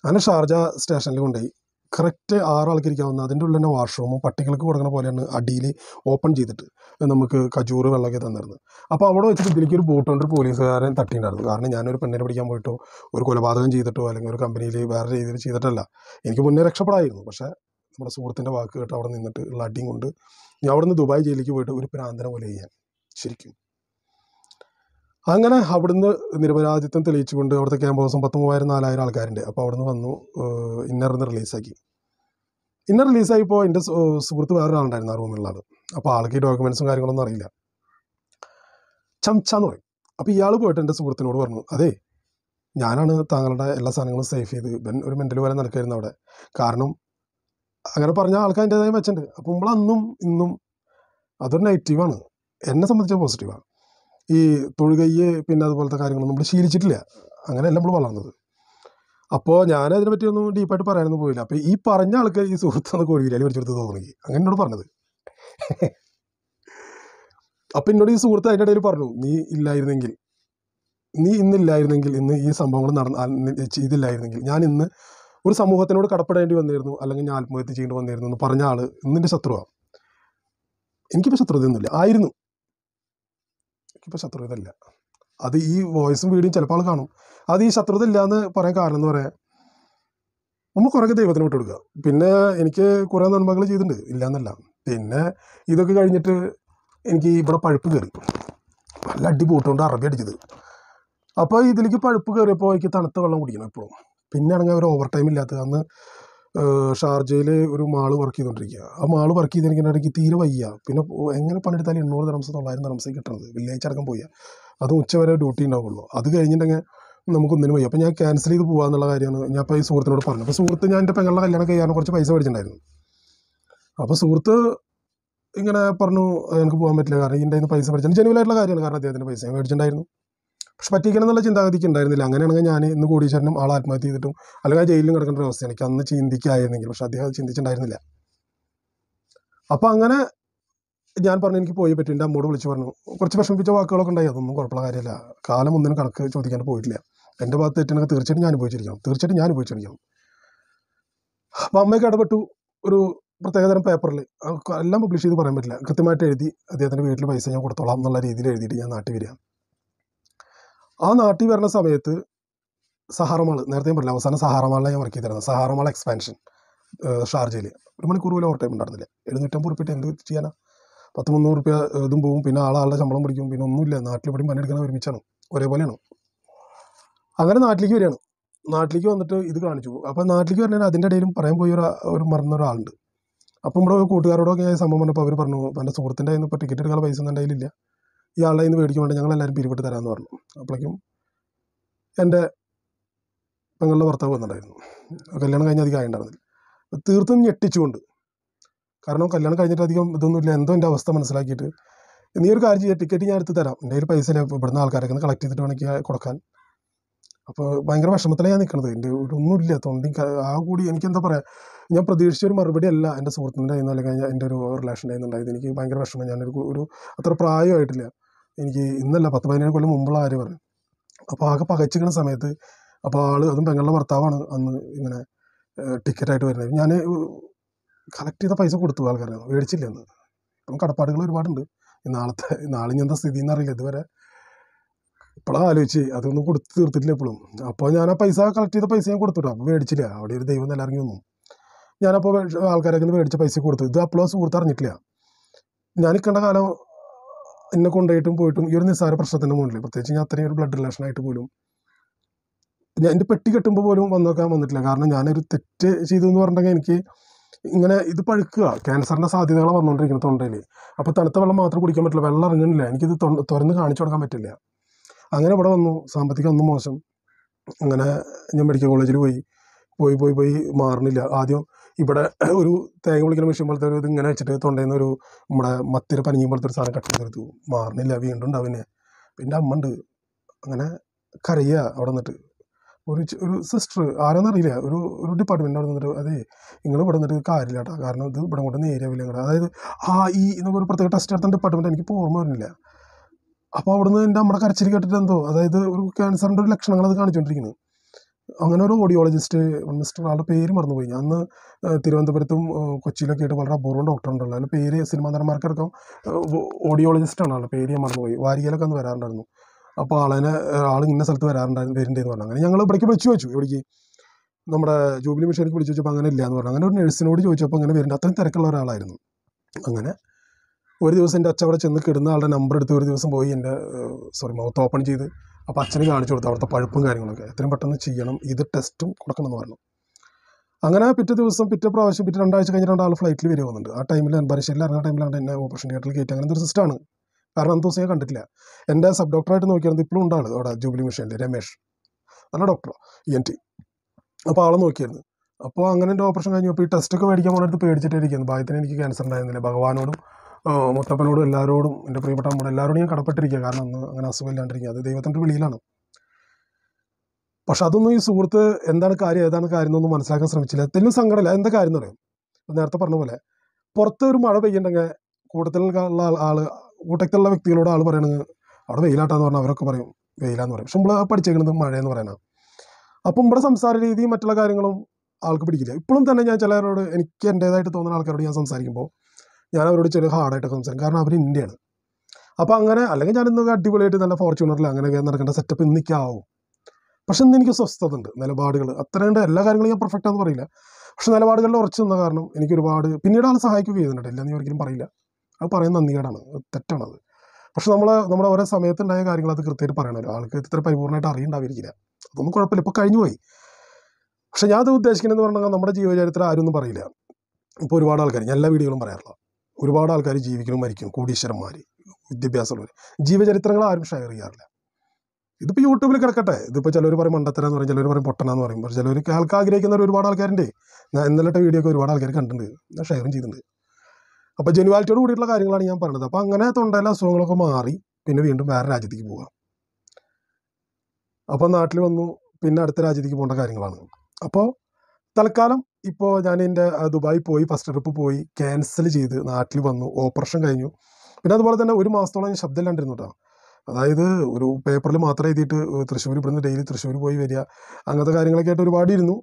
അങ്ങനെ ഷാർജ സ്റ്റേഷനിൽ കൊണ്ടുപോയി കറക്റ്റ് ആറാൾക്ക് ഇരിക്കാവുന്ന അതിൻ്റെ ഉള്ളിൽ തന്നെ വാഷ്റൂമും പട്ടികൾക്ക് കൊടുക്കുന്ന പോലെയാണ് അടിയിൽ ഓപ്പൺ ചെയ്തിട്ട് നമുക്ക് കജൂറ് വെള്ളമൊക്കെ തന്നിരുന്നത് അപ്പോൾ അവിടെ വെച്ചിട്ട് ഇതിലേക്ക് ഒരു ബോട്ട് കൊണ്ട് ഒരു പോലീസുകാരൻ തട്ടിയിട്ടുണ്ടായിരുന്നു കാരണം ഞാനൊരു പെണ്ണിനെ പിടിക്കാൻ പോയിട്ടോ ഒരു കൊലപാതകം ചെയ്തിട്ടോ അല്ലെങ്കിൽ ഒരു കമ്പനിയിൽ വേറെ രീതിയിൽ ചെയ്തിട്ടല്ല എനിക്ക് മുന്നേ രക്ഷപ്പെടായിരുന്നു പക്ഷേ നമ്മുടെ സുഹൃത്തിൻ്റെ വാക്ക് കേട്ട് അവിടെ നിന്നിട്ട് ഉള്ള അടിയും കൊണ്ട് ഞാൻ അവിടെ നിന്ന് ദുബായ് ജയിലിലേക്ക് പോയിട്ട് ഒരു പ്രാന്തന പോലെ ചെയ്യാൻ ശരിക്കും അങ്ങനെ അവിടുന്ന് നിരപരാധിത്വം തെളിയിച്ചുകൊണ്ട് അവിടുത്തെ ക്യാമ്പ് ദിവസം പത്ത് മൂവായിരം നാലായിരം ആൾക്കാരുണ്ട് അപ്പോൾ അവിടുന്ന് വന്നു ഇന്നറിന്ന് റിലീസാക്കി ഇന്നർ റിലീസായിപ്പോൾ എൻ്റെ സുഹൃത്ത് വേറൊരാളുണ്ടായിരുന്നു ആ റൂമിലുള്ള ആൾ അപ്പോൾ ആൾക്ക് ഈ ഡോക്യുമെൻസും കാര്യങ്ങളൊന്നും അറിയില്ല ചംച്ചാന്ന് പറയും അപ്പോൾ ഇയാൾ പോയിട്ട് എൻ്റെ സുഹൃത്തിനോട് പറഞ്ഞു അതെ ഞാനാണ് താങ്കളുടെ എല്ലാ സാധനങ്ങളും സേഫ് ചെയ്ത് ബെൻ ഒരു മെൻ്റൽ പോലെ നടക്കായിരുന്നു അവിടെ കാരണം അങ്ങനെ പറഞ്ഞ ആൾക്കാരിൻ്റെതായും വെച്ചിട്ടുണ്ട് അപ്പോൾ നമ്മളന്നും ഇന്നും അതൊരു നെഗറ്റീവാണ് എന്നെ സംബന്ധിച്ച പോസിറ്റീവാണ് ഈ തൊഴുകയ്യ് പിന്നെ അതുപോലത്തെ കാര്യങ്ങളൊന്നും നമ്മൾ ശീലിച്ചിട്ടില്ല അങ്ങനെയല്ല നമ്മൾ വളർന്നത് അപ്പോൾ ഞാൻ പറ്റി ഒന്നും ഡീപ്പായിട്ട് പറയാനൊന്നും പോയില്ല അപ്പോൾ ഈ പറഞ്ഞ ആൾക്ക് ഈ സുഹൃത്താണ് കോഴിയിലാലി പഠിച്ചെടുത്ത് തോന്നി അങ്ങനെ എന്നോട് പറഞ്ഞത് അപ്പം എന്നോട് ഈ സുഹൃത്ത് അതിൻ്റെ ഇടയിൽ പറഞ്ഞു നീ ഇല്ലായിരുന്നെങ്കിൽ നീ ഇന്നില്ലായിരുന്നെങ്കിൽ ഇന്ന് ഈ സംഭവങ്ങൾ നടന്ന ഇതില്ലായിരുന്നെങ്കിൽ ഞാൻ ഇന്ന് ഒരു സമൂഹത്തിനോട് കടപ്പെടേണ്ടി വന്നിരുന്നു അല്ലെങ്കിൽ ഞാൻ ആത്മഹത്യ ചെയ്യേണ്ടി വന്നിരുന്നു എന്ന് പറഞ്ഞ ആൾ ഇന്നിൻ്റെ ശത്രുവാണ് എനിക്കിപ്പോൾ ശത്രുതയൊന്നുമില്ല ആയിരുന്നു ഇപ്പോൾ ശത്രുത ഇല്ല അത് ഈ വോയിസും വീഡിയോയും ചിലപ്പോൾ ആൾ കാണും അത് ഈ ശത്രുത ഇല്ല എന്ന് പറയാൻ കാരണം എന്ന് പറയാം നമ്മൾ കുറേയൊക്കെ ദൈവത്തിന് കൊടുക്കുക പിന്നെ എനിക്ക് കുറേ നന്മകൾ ചെയ്തിട്ടുണ്ട് ഇല്ലയെന്നല്ല പിന്നെ ഇതൊക്കെ കഴിഞ്ഞിട്ട് എനിക്ക് ഇവിടെ പഴുപ്പ് കയറി നല്ല അടി പൂട്ടുകൊണ്ട് അറബി അടിച്ചത് അപ്പോൾ ഇതിലേക്ക് പഴുപ്പ് കയറിയപ്പോൾ എനിക്ക് തണുത്ത വെള്ളം കുടിക്കണം എപ്പോഴും പിന്നെയാണെങ്കിൽ അവർ ഓവർ ടൈം ഇല്ലാത്തത് അന്ന് ഷാർജയിൽ ഒരു മാള് വർക്ക് ചെയ്തുകൊണ്ടിരിക്കുക ആ മാള് വർക്ക് ചെയ്തിരിക്കുന്നതിനിടയ്ക്ക് തീരെ വയ്യ പിന്നെ എങ്ങനെ പണിയെടുത്താലും എണ്ണൂറ് ദിറംസ് തൊള്ളായിരം ദിറംസ് കിട്ടണത് വില്ലേജ് അടക്കം പോയി അതും ഉച്ചവരെ ഡ്യൂട്ടി ഉണ്ടാവുള്ളൂ അത് കഴിഞ്ഞിട്ടുണ്ടെങ്കിൽ നമുക്കൊന്നിനും വയ്യ അപ്പോൾ ഞാൻ ക്യാൻസൽ ചെയ്ത് പോകാമെന്നുള്ള കാര്യമാണ് ഞാൻ അപ്പോൾ ഈ സുഹൃത്തിനോട് പറഞ്ഞു അപ്പോൾ സുഹൃത്ത് ഞാൻ എൻ്റെ പെങ്ങളുടെ കല്യാണം കഴിയാൻ കുറച്ച് പൈസ പഠിച്ചിട്ടുണ്ടായിരുന്നു അപ്പോൾ സുഹൃത്ത് ഇങ്ങനെ പറഞ്ഞു എനിക്ക് പോകാൻ പറ്റില്ല കാരണം ഇതിൻ്റെ പൈസ മേടിച്ചു ജനുവലായിട്ടുള്ള കാര്യമാണ് കാരണം അദ്ദേഹത്തിൻ്റെ പൈസ ഞാൻ മേടിച്ചിട്ടുണ്ടായിരുന്നു പക്ഷെ പറ്റിക്കണം എന്നുള്ള ചിന്താഗതിക്ക് ഉണ്ടായിരുന്നില്ല അങ്ങനെയാണെങ്കിൽ ഞാൻ ഇന്ന് കോടീശ്വരനും ആൾ ആത്മഹത്യ ചെയ്തിട്ടും അല്ലെങ്കിൽ ജയിലിലും കിടക്കേണ്ട ഒരു അവസ്ഥയാണ് എനിക്ക് അന്ന് ചിന്തിക്കായിരുന്നെങ്കിൽ പക്ഷെ അദ്ദേഹം അത് ചിന്തിച്ചിട്ടുണ്ടായിരുന്നില്ല അപ്പോൾ അങ്ങനെ ഞാൻ പറഞ്ഞു എനിക്ക് പോയി പറ്റി എൻ്റെ അമ്മോട് വിളിച്ച് പറഞ്ഞു കുറച്ച് വിഷമിപ്പിച്ച വാക്കുകളൊക്കെ ഉണ്ടായി അതൊന്നും കുഴപ്പമുള്ള കാര്യമല്ല കാലം ഒന്നിനും കണക്ക് ചോദിക്കാൻ പോയിട്ടില്ല എൻ്റെ ഭാഗത്ത് തെറ്റിനൊക്കെ തീർച്ചയായിട്ടും ഞാൻ ഉപയോഗിച്ചിരിക്കണം തീർച്ചയായിട്ടും ഞാൻ ഉപയോഗിച്ചിരിക്കണം അപ്പം അമ്മയ്ക്ക് ഇടപെട്ടു ഒരു പ്രത്യേകതരം പേപ്പറിൽ എല്ലാം പബ്ലിഷ് ചെയ്ത് പറയാൻ പറ്റില്ല കൃത്യമായിട്ട് എഴുതി അദ്ദേഹത്തിൻ്റെ വീട്ടിൽ പൈസ ഞാൻ കൊടുത്തോളാം എന്നുള്ള രീതിയിൽ എഴുതിയിട്ട് ഞാൻ നാട്ടിൽ വരിക ആ നാട്ടിൽ വരുന്ന സമയത്ത് സഹാറമാൾ നേരത്തെ ഞാൻ പറഞ്ഞില്ല അവസാനം സഹാറമാളിലാണ് ഞാൻ വർക്ക് ചെയ്തിരുന്നത് സഹാറമാൾ എക്സ്പാൻഷൻ ഷാർജയിൽ ഒരു മണിക്കൂർ പോലും ഓവർ ടൈം ഉണ്ടായിരുന്നില്ല എഴുന്നൂറ്റമ്പത് റുപ്യ എന്ത് ചെയ്യാനാ പത്ത് മുന്നൂറ് റുപ്യ ഇതും പോവും പിന്നെ ആളാളുടെ ശമ്പളം പിടിക്കും പിന്നെ ഒന്നുമില്ല നാട്ടിൽ പണി പണിയെടുക്കാൻ ഒരുമിച്ചാണ് ഒരേപോലെയാണ് അങ്ങനെ നാട്ടിലേക്ക് വരികയാണ് നാട്ടിലേക്ക് വന്നിട്ട് ഇത് കാണിച്ചു അപ്പോൾ നാട്ടിലേക്ക് പറഞ്ഞാൽ അതിൻ്റെ ഇടയിലും പറയാൻ പോയി ഒരു ഒരു മറന്ന ഒരാളുണ്ട് അപ്പം ഇവിടെ കൂട്ടുകാരോടൊക്കെ ഞാൻ സംഭവം പറഞ്ഞപ്പോൾ അവർ പറഞ്ഞു എൻ്റെ സുഹൃത്തിൻ്റെ അതിന് ഇപ്പോൾ ടിക്കറ്റ് എടുക്കാനുള്ള പൈസ ഒന്നും എൻ്റെ കയ്യിലില്ല ഇയാളുടെ കയ്യിൽ നിന്ന് മേടിക്കാൻ വേണ്ടി ഞങ്ങളെല്ലാവരും പിരിവിട്ട് തരാമെന്ന് പറഞ്ഞു അപ്പോഴേക്കും എൻ്റെ പെങ്ങളുടെ ഭർത്താവ് വന്നിട്ടുണ്ടായിരുന്നു കല്യാണം കഴിഞ്ഞ അധികം ആയിണ്ടായിരുന്നില്ല തീർത്തും ഞെട്ടിച്ചുകൊണ്ട് കാരണം കല്യാണം കഴിഞ്ഞിട്ട് അധികം ഇതൊന്നുമില്ല എന്തോ എൻ്റെ അവസ്ഥ മനസ്സിലാക്കിയിട്ട് നീ ഒരു കാര്യം ചെയ്യുക ടിക്കറ്റ് ഞാൻ എടുത്ത് തരാം എൻ്റെ ഒരു പൈസ ഇവിടുന്ന് ആൾക്കാരൊക്കെ കളക്ട് ചെയ്തിട്ട് വേണമെങ്കിൽ കൊടുക്കാൻ അപ്പോൾ ഭയങ്കര വിഷമത്തിലാണ് ഞാൻ നിൽക്കുന്നത് എൻ്റെ ഒന്നുമില്ല തൊണ്ടി ആ കൂടി എനിക്ക് എന്താ പറയുക ഞാൻ പ്രതീക്ഷിച്ച ഒരു മറുപടി അല്ല എൻ്റെ സുഹൃത്തിൻ്റെ കയ്യിൽ അല്ലെങ്കിൽ എൻ്റെ ഒരു റിലേഷൻ്റെ കയ്യിൽ എനിക്ക് ഭയങ്കര വിഷമം ഞാനൊരു ഒരു അത്ര പ്രായമായിട്ടില്ല എനിക്ക് ഇന്നല്ല പത്ത് പതിനേഴ് കൊല്ലം മുമ്പുള്ള ആര് പറഞ്ഞു അപ്പോൾ ആകെ പകച്ചിക്കണ സമയത്ത് അപ്പോൾ ആൾ അതും പെങ്ങളുടെ ഭർത്താവാണ് അന്ന് ഇങ്ങനെ ടിക്കറ്റായിട്ട് വരുന്നത് ഞാൻ കളക്ട് ചെയ്ത പൈസ കൊടുത്തു ആൾക്കാരെ മേടിച്ചില്ല എന്ന് അപ്പം കടപ്പാടുകൾ ഒരുപാടുണ്ട് നാളത്തെ നാളെ എന്താ സ്ഥിതി എന്നറിയില്ല ഇതുവരെ ഇപ്പോഴാണ് ആലോചിച്ച് അതൊന്നും കൊടുത്ത് തീർത്തിട്ടില്ല ഇപ്പോഴും അപ്പോൾ ഞാൻ ആ പൈസ കളക്ട് ചെയ്ത പൈസ ഞാൻ കൊടുത്തിട്ടു അപ്പോൾ മേടിച്ചില്ല അവിടെ ഒരു ദൈവം നിലറങ്ങി വന്നു ഞാനപ്പോൾ ആൾക്കാരൊക്കെ മേടിച്ച പൈസ കൊടുത്തു ഇത് അപ്പോഴും സുഹൃത്ത് അറിഞ്ഞിട്ടില്ല ഞാൻ ഇക്കേണ്ട കാലം എന്നെ കൊണ്ടായിട്ടും പോയിട്ടും ഈ ഒരു നിസ്സാര പ്രശ്നത്തിൻ്റെ മുകളിൽ പ്രത്യേകിച്ച് ഞാൻ അത്രയും ഒരു ബ്ലഡ് റിലേഷൻ ആയിട്ട് പോലും ഞാൻ എൻ്റെ പെട്ടി കെട്ടുമ്പോൾ പോലും വന്നേക്കാൻ വന്നിട്ടില്ല കാരണം ഞാനൊരു തെറ്റ് ചെയ്തു എന്ന് പറഞ്ഞിട്ടുണ്ടെങ്കിൽ എനിക്ക് ഇങ്ങനെ ഇത് പഴുക്കുക ക്യാൻസറിൻ്റെ സാധ്യതകൾ വന്നുകൊണ്ടിരിക്കുന്ന തൊണ്ടയിൽ അപ്പോൾ തണുത്ത വെള്ളം മാത്രം കുടിക്കാൻ പറ്റില്ല വെള്ളം ഇറങ്ങുന്നില്ല എനിക്കിത് തുറന്ന് കാണിച്ചു കൊടുക്കാൻ പറ്റില്ല അങ്ങനെ ഇവിടെ വന്നു സാമ്പത്തികം ഒന്നും മോശം അങ്ങനെ ഞാൻ മെഡിക്കൽ കോളേജിൽ പോയി പോയി പോയി പോയി മാറണില്ല ആദ്യം ഇവിടെ ഒരു തേങ്ങ വിളിക്കുന്ന മെഷീൻ പോലത്തെ ഒരു ഇതിങ്ങനെ വെച്ചിട്ട് തൊണ്ടയിൽ നിന്ന് ഒരു നമ്മുടെ മത്തിര പനിയും പോലത്തെ ഒരു സാധനം കട്ട് ചെയ്തെടുത്തു മാറണില്ല വീണ്ടും ഉണ്ടാവും പിന്നെ പിന്നെ അമ്മ ഉണ്ട് അങ്ങനെ കരയുക അവിടെ നിന്നിട്ട് ഒരു ഒരു സിസ്റ്റർ ആരാന്നറിയില്ല ഒരു ഒരു ഡിപ്പാർട്ട്മെൻ്റ് അവിടെ നിന്നിട്ട് അതെ നിങ്ങൾ ഇവിടെ നിന്നിട്ട് കാര്യമില്ല കേട്ടോ കാരണം ഇത് ഇവിടെ കൊണ്ട് വില നിങ്ങളുടെ അതായത് ആ ഈ ഒരു പ്രത്യേക ടെസ്റ്റ് എടുത്ത ഡിപ്പാർട്ട്മെൻറ്റ് എനിക്ക് ഓർമ്മ വരുന്നില്ല അപ്പോൾ അവിടെ നിന്ന് എൻ്റെ നമ്മുടെ കരച്ചിൽ കേട്ടിട്ട് എന്തോ അതായത് ഒരു ക്യാൻസറിൻ്റെ ഒരു ലക്ഷണങ്ങൾ അത് കാണിച്ചുകൊണ്ടിരിക്കുന്നത് അങ്ങനെ ഒരു ഓഡിയോളജിസ്റ്റ് മിസ്റ്റർ ആളുടെ പേര് മറന്നുപോയി ഞാൻ അന്ന് തിരുവനന്തപുരത്തും കൊച്ചിയിലൊക്കെ ആയിട്ട് വളരെ അപൂർവം ഡോക്ടർ ഉണ്ടല്ലോ അതിൻ്റെ പേര് സിനിമാ നടന്മാർക്കടക്കം ഓഡിയോളജിസ്റ്റാണ് ആളുടെ പേര് ഞാൻ മറന്നുപോയി വാരികയിലൊക്കെ അന്ന് വരാറുണ്ടായിരുന്നു അപ്പോൾ ആളിനെ ആൾ ഇന്ന സ്ഥലത്ത് വരാറുണ്ടായിരുന്നു വരേണ്ടതെന്ന് പറഞ്ഞു അങ്ങനെ ഞങ്ങൾ ഇവിടേക്ക് വിളിച്ചു വെച്ചു ഇവിടേക്ക് നമ്മുടെ ജൂബിലി മിഷനിൽ വിളിച്ചു വെച്ചപ്പോൾ അങ്ങനെ ഇല്ല എന്ന് പറഞ്ഞു അങ്ങനെ ഒരു നഴ്സിനോട് ചോദിച്ചപ്പോൾ അങ്ങനെ വരുന്നുണ്ട് അത്രയും തിരക്കുള്ള ഒരാളായിരുന്നു അങ്ങനെ ഒരു ദിവസം എൻ്റെ അച്ഛൻ അവിടെ ചെന്ന് കിടന്ന ആളുടെ നമ്പർ എടുത്ത് ഒരു ദിവസം പോയി എൻ്റെ സോറി മൗത്ത് ഓപ്പൺ ചെയ്ത് അപ്പോൾ അച്ഛന് കാണിച്ചു കൊടുത്തു അവിടുത്തെ പഴുപ്പും കാര്യങ്ങളൊക്കെ എത്രയും പെട്ടെന്ന് ചെയ്യണം ഇത് ടെസ്റ്റും കൊടുക്കണമെന്ന് പറഞ്ഞു അങ്ങനെ പിറ്റേ ദിവസം പിറ്റേ പ്രാവശ്യം പിറ്റേ രണ്ടാഴ്ച കഴിഞ്ഞ് രണ്ടാൾ ഫ്ലൈറ്റിൽ വരുന്നുണ്ട് ആ ടൈമിൽ പരിശീലനം ഇറങ്ങുന്ന ടൈമിലാണ് എന്നെ ഓപ്പറേഷൻ തിയേറ്ററിൽ കയറ്റി അങ്ങനെ ഒരു സിസ്റ്റാണ് കാരണം അന്ന് ദിവസം ഞാൻ കണ്ടിട്ടില്ല എൻ്റെ സബ് ഡോക്ടറായിട്ട് നോക്കിയാൽ ഇപ്പോഴും ഉണ്ടാൾ അവിടെ ജൂബിലി മിഷനിൽ രമേഷ് നല്ല ഡോക്ടറോ ഇ എൻ ടി അപ്പോൾ ആളെ നോക്കിയായിരുന്നു അപ്പോൾ അങ്ങനെ എൻ്റെ ഓപ്പറേഷൻ കഴിഞ്ഞപ്പോൾ ഈ ടെസ്റ്റൊക്കെ മേടിക്കാൻ പോകുന്നിടത്ത് പേടിച്ചിട്ടായിരിക്കുന്നു ഭാഗ്യത്തിന് എനിക്ക് ക്യാൻസർ ഉണ്ടായിരുന്നില്ല ഭഗവാനോടും മുത്തപ്പനോടും എല്ലാവരോടും എൻ്റെ പ്രിയപ്പെട്ട നമ്മുടെ എല്ലാവരോടും ഞാൻ കടപ്പെട്ടിരിക്കുക കാരണം അന്ന് അങ്ങനെ അസുഖമില്ലാണ്ടിരിക്കുക അത് ദൈവത്തിൻ്റെ വിളിയിലാണ് പക്ഷെ അതൊന്നും ഈ സുഹൃത്ത് എന്താണ് കാര്യം ഏതാണ് കാര്യം എന്നൊന്നും മനസ്സിലാക്കാൻ ശ്രമിച്ചില്ല എന്തെങ്കിലും സങ്കടമില്ല എന്താ കാര്യം എന്ന് പറയും നേരത്തെ പറഞ്ഞ പോലെ പുറത്ത് ഒരു മഴ പെയ്യണ്ടെങ്കിൽ കൂട്ടത്തിലുള്ള ആൾ കൂട്ടത്തിലുള്ള വ്യക്തികളോട് ആൾ പറയണത് അവിടെ വെയിലാട്ടാന്ന് പറഞ്ഞാൽ അവരൊക്കെ പറയും വെയിലാന്ന് പറയും പക്ഷെ നമ്മൾ പഠിച്ചേക്കുന്നത് മഴയെന്ന് പറയുന്നത് അപ്പം ഇവിടെ സംസാര രീതിയും മറ്റുള്ള കാര്യങ്ങളും ആൾക്ക് പിടിക്കില്ല ഇപ്പോഴും തന്നെ ഞാൻ ചിലരോട് എനിക്ക് എൻ്റേതായിട്ട് തോന്നുന്ന ആൾക്കാരോട് ഞാൻ സംസാരിക്കുമ്പോൾ ഞാൻ അവരോട് ചെറിയ ഹാർഡായിട്ട് സംസാരിക്കും കാരണം അവർ ഇന്ത്യയാണ് അപ്പോൾ അങ്ങനെ അല്ലെങ്കിൽ ഞാൻ ഇന്നൊക്കെ അടിപൊളിയായിട്ട് നല്ല ഫോർച്യൂണറിൽ അങ്ങനെ നടക്കേണ്ട സെറ്റപ്പ് ഇന്നിക്കാവും പക്ഷെ ഇന്ന് എനിക്ക് സ്വസ്ഥത ഉണ്ട് നിലപാടുകൾ അത്രയുണ്ട് എല്ലാ കാര്യങ്ങളും ഞാൻ പെർഫെക്റ്റ് എന്ന് പറയില്ല പക്ഷെ നിലപാടുകളിൽ ഉറച്ചു നിന്ന കാരണം എനിക്ക് ഒരുപാട് പിന്നീട് ആൾ സഹായിക്കുക ചെയ്യുന്നുണ്ട് ഇല്ല നീ ഒരിക്കലും പറയില്ല അത് പറയുന്ന നന്ദികേടാണ് തെറ്റാണത് പക്ഷെ നമ്മൾ നമ്മുടെ ഓരോ സമയത്തുണ്ടായ കാര്യങ്ങൾ അത് കൃത്യമായിട്ട് പറയണമല്ലോ ആൾക്ക് ഇത്ര പരിപൂർണ്ണമായിട്ട് അറിയണ്ടാവിരിക്കില്ല അതൊന്നും കുഴപ്പമില്ല ഇപ്പോൾ കഴിഞ്ഞു പോയി പക്ഷെ ഞാൻ അത് ഉദ്ദേശിക്കണമെന്ന് പറഞ്ഞാൽ നമ്മുടെ ജീവചരിത്രം ആരും ഒന്നും പറയില്ല ഇപ്പോൾ ഒരുപാട് ആൾക്കാർ ഞാൻ എല്ലാ വീഡിയോകളും പറയാറുള്ളത് ഒരുപാട് ആൾക്കാർ ജീവിക്കണം മരിക്കും കോടീശ്വരന്മാർ വിദ്യാഭ്യാസമുള്ളവർ ജീവചരിത്രങ്ങൾ ആരും ഷെയർ ചെയ്യാറില്ല ഇതിപ്പോൾ യൂട്യൂബിൽ കിടക്കട്ടെ ഇതിപ്പോൾ ചിലർ പറയും മണ്ടത്തര എന്ന് പറയും ചിലർ പറയും പൊട്ടന എന്ന് പറയും പക്ഷേ ചിലർ ആൾക്ക് ആഗ്രഹിക്കുന്നവർ ഒരുപാട് ആൾക്കാരുണ്ട് ഞാൻ ഇന്നലത്തെ വീഡിയോ ഒക്കെ ഒരുപാട് ആൾക്കാർ കണ്ടിട്ടുണ്ട് ഞാൻ ഷെയറും ചെയ്തിട്ടുണ്ട് അപ്പോൾ ജെനുവാലിറ്റിയോട് കൂടിയിട്ടുള്ള കാര്യങ്ങളാണ് ഞാൻ പറഞ്ഞത് അപ്പോൾ അങ്ങനെ തൊണ്ടയിലെ അസുഖങ്ങളൊക്കെ മാറി പിന്നെ വീണ്ടും വേറെ രാജ്യത്തേക്ക് പോകാം അപ്പോൾ നാട്ടിൽ വന്നു പിന്നെ അടുത്ത രാജ്യത്തേക്ക് പോകേണ്ട കാര്യങ്ങളാണ് അപ്പോൾ തൽക്കാലം ഇപ്പോൾ ഞാൻ എൻ്റെ ദുബായി പോയി ഫസ്റ്റ് ട്രിപ്പ് പോയി ക്യാൻസൽ ചെയ്ത് നാട്ടിൽ വന്നു ഓപ്പറേഷൻ കഴിഞ്ഞു പിന്നെ അതുപോലെ തന്നെ ഒരു മാസത്തോളം ഞാൻ ഇല്ലാണ്ടിരുന്നു കേട്ടോ അതായത് ഒരു പേപ്പറിൽ മാത്രം എഴുതിയിട്ട് തൃശ്ശൂർ ഇവിടുന്ന് ഡെയിലി തൃശ്ശൂർ പോയി വരിക അങ്ങനത്തെ കാര്യങ്ങളൊക്കെ ആയിട്ട് ഒരുപാട് ഇരുന്നു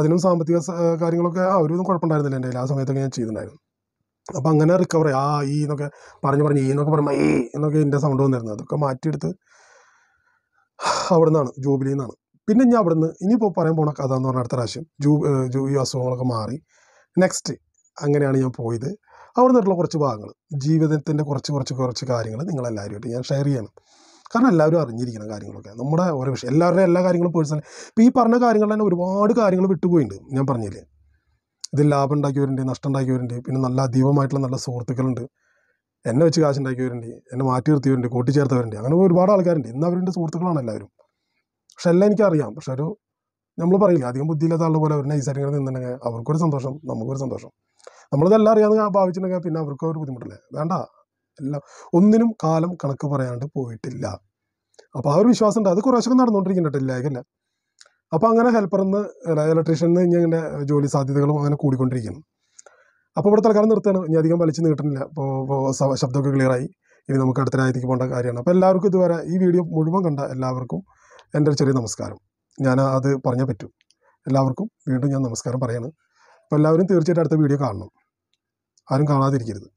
അതിനും സാമ്പത്തിക കാര്യങ്ങളൊക്കെ ആ ഒരു കുഴപ്പമുണ്ടായിരുന്നില്ല എൻ്റെ ആ സമയത്തൊക്കെ ഞാൻ ചെയ്തിട്ടുണ്ടായിരുന്നു അപ്പോൾ അങ്ങനെ റിക്കവർ ആ ഈ എന്നൊക്കെ പറഞ്ഞു പറഞ്ഞ് ഈ എന്നൊക്കെ പറയുമ്പോൾ ഈ എന്നൊക്കെ എൻ്റെ സൗണ്ട് വന്നിരുന്നത് അതൊക്കെ മാറ്റിയെടുത്ത് അവിടെ നിന്നാണ് ജൂബിലിയിൽ പിന്നെ ഞാൻ അവിടുന്ന് ഇനിയിപ്പോൾ പറയാൻ പോണ കഥ എന്ന് പറഞ്ഞാൽ അടുത്ത പ്രാവശ്യം ജൂ ജൂ ഈ അസുഖങ്ങളൊക്കെ മാറി നെക്സ്റ്റ് അങ്ങനെയാണ് ഞാൻ പോയത് അവിടെ കുറച്ച് ഭാഗങ്ങൾ ജീവിതത്തിൻ്റെ കുറച്ച് കുറച്ച് കുറച്ച് കാര്യങ്ങൾ നിങ്ങളെല്ലാവരുമായിട്ട് ഞാൻ ഷെയർ ചെയ്യണം കാരണം എല്ലാവരും അറിഞ്ഞിരിക്കണം കാര്യങ്ങളൊക്കെ നമ്മുടെ ഓരോ വിഷയം എല്ലാവരുടെയും എല്ലാ കാര്യങ്ങളും പേഴ്സണൽ ഇപ്പം ഈ പറഞ്ഞ കാര്യങ്ങൾ തന്നെ ഒരുപാട് കാര്യങ്ങൾ വിട്ടുപോയിട്ടുണ്ട് ഞാൻ പറഞ്ഞില്ലേ ഇതിൽ ലാഭം ഉണ്ടാക്കിയവരുണ്ട് നഷ്ടം ഉണ്ടാക്കിയവരുണ്ട് പിന്നെ നല്ല അതീവമായിട്ടുള്ള നല്ല സുഹൃത്തുക്കളുണ്ട് എന്നെ വെച്ച് കാശ് ഉണ്ടാക്കിയവരുണ്ട് എന്നെ മാറ്റി നിർത്തിയവരുണ്ട് കൂട്ടിച്ചേർത്തവരുണ്ട് അങ്ങനെ ഒരുപാട് ആൾക്കാരുണ്ട് ഇന്ന് അവരുടെ സുഹൃത്തുക്കളാണ് എല്ലാവരും പക്ഷെ എല്ലാം എനിക്കറിയാം പക്ഷെ ഒരു നമ്മൾ പറയില്ല അധികം ബുദ്ധിയില്ലാത്ത ആളുടെ പോലെ ഒരു നൈസായിട്ട് ഇങ്ങനെ നിന്നിട്ടുണ്ടെങ്കിൽ അവർക്കൊരു സന്തോഷം നമുക്കൊരു സന്തോഷം നമ്മളിതെല്ലാം അറിയാമെന്ന് ഭാവിച്ചിട്ടുണ്ടെങ്കിൽ പിന്നെ അവർക്കും ഒരു ബുദ്ധിമുട്ടില്ലേ വേണ്ട എല്ലാം ഒന്നിനും കാലം കണക്ക് പറയാണ്ട് പോയിട്ടില്ല അപ്പോൾ ആ ഒരു വിശ്വാസം ഉണ്ട് അത് കുറേശ്ശൊക്കെ നടന്നുകൊണ്ടിരിക്കുന്നുണ്ട് ഇല്ലായകല്ല അപ്പോൾ അങ്ങനെ ഹെൽപ്പറിന്ന് ഇലക്ട്രീഷ്യനിൽ നിന്ന് ഇങ്ങനെ ജോലി സാധ്യതകളും അങ്ങനെ കൂടിക്കൊണ്ടിരിക്കുന്നു അപ്പോൾ ഇവിടെ തൽക്കാലം നിർത്തുകയാണ് ഇനി അധികം വലിച്ചു നീട്ടുന്നില്ല ഇപ്പോൾ ശബ്ദമൊക്കെ ക്ലിയറായി ഇനി നമുക്ക് അടുത്ത രാജ്യത്തേക്ക് പോകേണ്ട കാര്യമാണ് അപ്പോൾ എല്ലാവർക്കും ഇതുവരെ ഈ വീഡിയോ മുഴുവൻ കണ്ട എല്ലാവർക്കും എൻ്റെ ഒരു ചെറിയ നമസ്കാരം ഞാൻ അത് പറഞ്ഞേ പറ്റൂ എല്ലാവർക്കും വീണ്ടും ഞാൻ നമസ്കാരം പറയാണ് അപ്പോൾ എല്ലാവരും തീർച്ചയായിട്ടും അടുത്ത വീഡിയോ കാണണം ആരും കാണാതിരിക്കരുത്